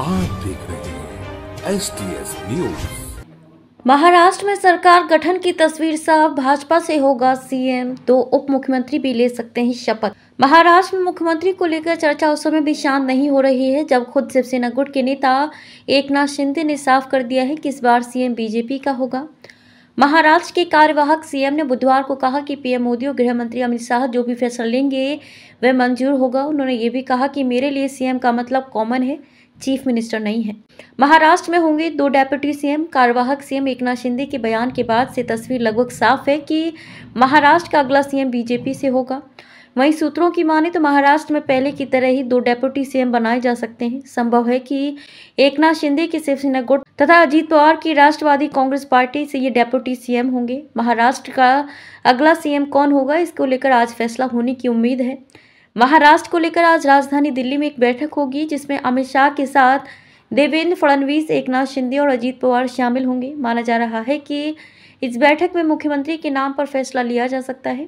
आप देख रहे हैं S T S news Maharashtra में सरकार गठन की तस्वीर साफ भाजपा से होगा सीएम तो उप मुख्यमंत्री भी ले सकते हैं शपथ महाराष्ट्र में मुख्यमंत्री को लेकर चर्चा उस समय भी शांत नहीं हो रही है जब खुद शिवसेना गुट के नेता एकनाथ शिंदे ने साफ कर दिया है कि इस बार सीएम बीजेपी का होगा महाराष्ट्र के कार्यवाहक सीएम ने बुधवार को कहा कि पीएम मोदी और गृह मंत्री अमित शाह जो भी फैसला लेंगे वह मंजूर होगा उन्होंने ये भी कहा कि मेरे लिए सीएम का मतलब कॉमन है चीफ मिनिस्टर नहीं है महाराष्ट्र में होंगे दो डेप्यूटी सीएम कार्यवाहक सीएम एकनाथ शिंदे के बयान के बाद से तस्वीर लगभग साफ है कि महाराष्ट्र का अगला सीएम बीजेपी से होगा वहीं सूत्रों की माने तो महाराष्ट्र में पहले की तरह ही दो डेप्यूटी सीएम बनाए जा सकते हैं संभव है कि एकनाथ शिंदे के शिवसेना गुट तथा अजीत पवार की राष्ट्रवादी कांग्रेस पार्टी से ये डेप्यूटी सीएम होंगे महाराष्ट्र का अगला सीएम कौन होगा इसको लेकर आज फैसला होने की उम्मीद है महाराष्ट्र को लेकर आज राजधानी दिल्ली में एक बैठक होगी जिसमें अमित शाह के साथ देवेंद्र फडणवीस एकनाथ शिंदे और अजीत पवार शामिल होंगे माना जा रहा है कि इस बैठक में मुख्यमंत्री के नाम पर फैसला लिया जा सकता है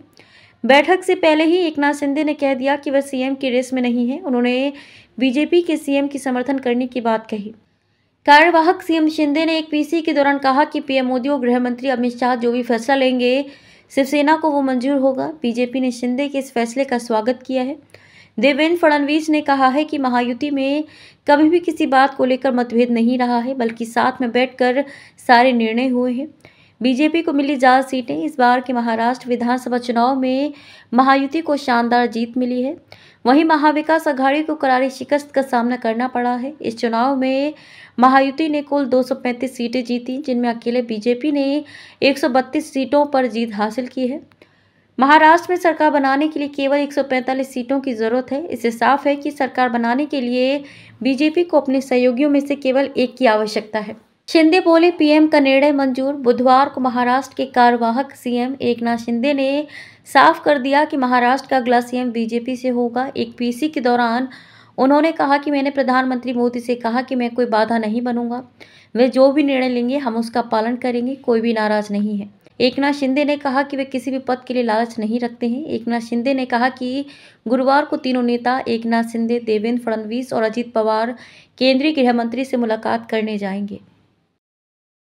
बैठक से पहले ही एकनाथ शिंदे ने कह दिया कि वह सीएम की रेस में नहीं है उन्होंने बीजेपी के सीएम की समर्थन करने की बात कही कार्यवाहक सीएम शिंदे ने एक पीसी के दौरान कहा कि पीएम मोदी और गृह मंत्री अमित शाह जो भी फैसला लेंगे शिवसेना को वो मंजूर होगा बीजेपी ने शिंदे के इस फैसले का स्वागत किया है देवेंद्र फडणवीस ने कहा है कि महायुति में कभी भी किसी बात को लेकर मतभेद नहीं रहा है बल्कि साथ में बैठकर सारे निर्णय हुए हैं बीजेपी को मिली ज़्यादा सीटें इस बार के महाराष्ट्र विधानसभा चुनाव में महायुति को शानदार जीत मिली है वहीं महाविकास अघाड़ी को करारी शिकस्त का सामना करना पड़ा है इस चुनाव में महायुति ने कुल 235 सीटें जीती जिनमें अकेले बीजेपी ने 132 सीटों पर जीत हासिल की है महाराष्ट्र में सरकार बनाने के लिए केवल 145 सीटों की जरूरत है इससे साफ है कि सरकार बनाने के लिए बीजेपी को अपने सहयोगियों में से केवल एक की आवश्यकता है शिंदे बोले पीएम का निर्णय मंजूर बुधवार को महाराष्ट्र के कार्यवाहक सीएम एकनाथ शिंदे ने साफ कर दिया कि महाराष्ट्र का अगला सीएम बीजेपी से होगा एक पीसी के दौरान उन्होंने कहा कि मैंने प्रधानमंत्री मोदी से कहा कि मैं कोई बाधा नहीं बनूंगा वे जो भी निर्णय लेंगे हम उसका पालन करेंगे कोई भी नाराज नहीं है एकनाथ शिंदे ने कहा कि वे किसी भी पद के लिए लालच नहीं रखते हैं एकनाथ शिंदे ने कहा कि गुरुवार को तीनों नेता एकनाथ शिंदे देवेंद्र फडणवीस और अजीत पवार केंद्रीय गृह मंत्री से मुलाकात करने जाएंगे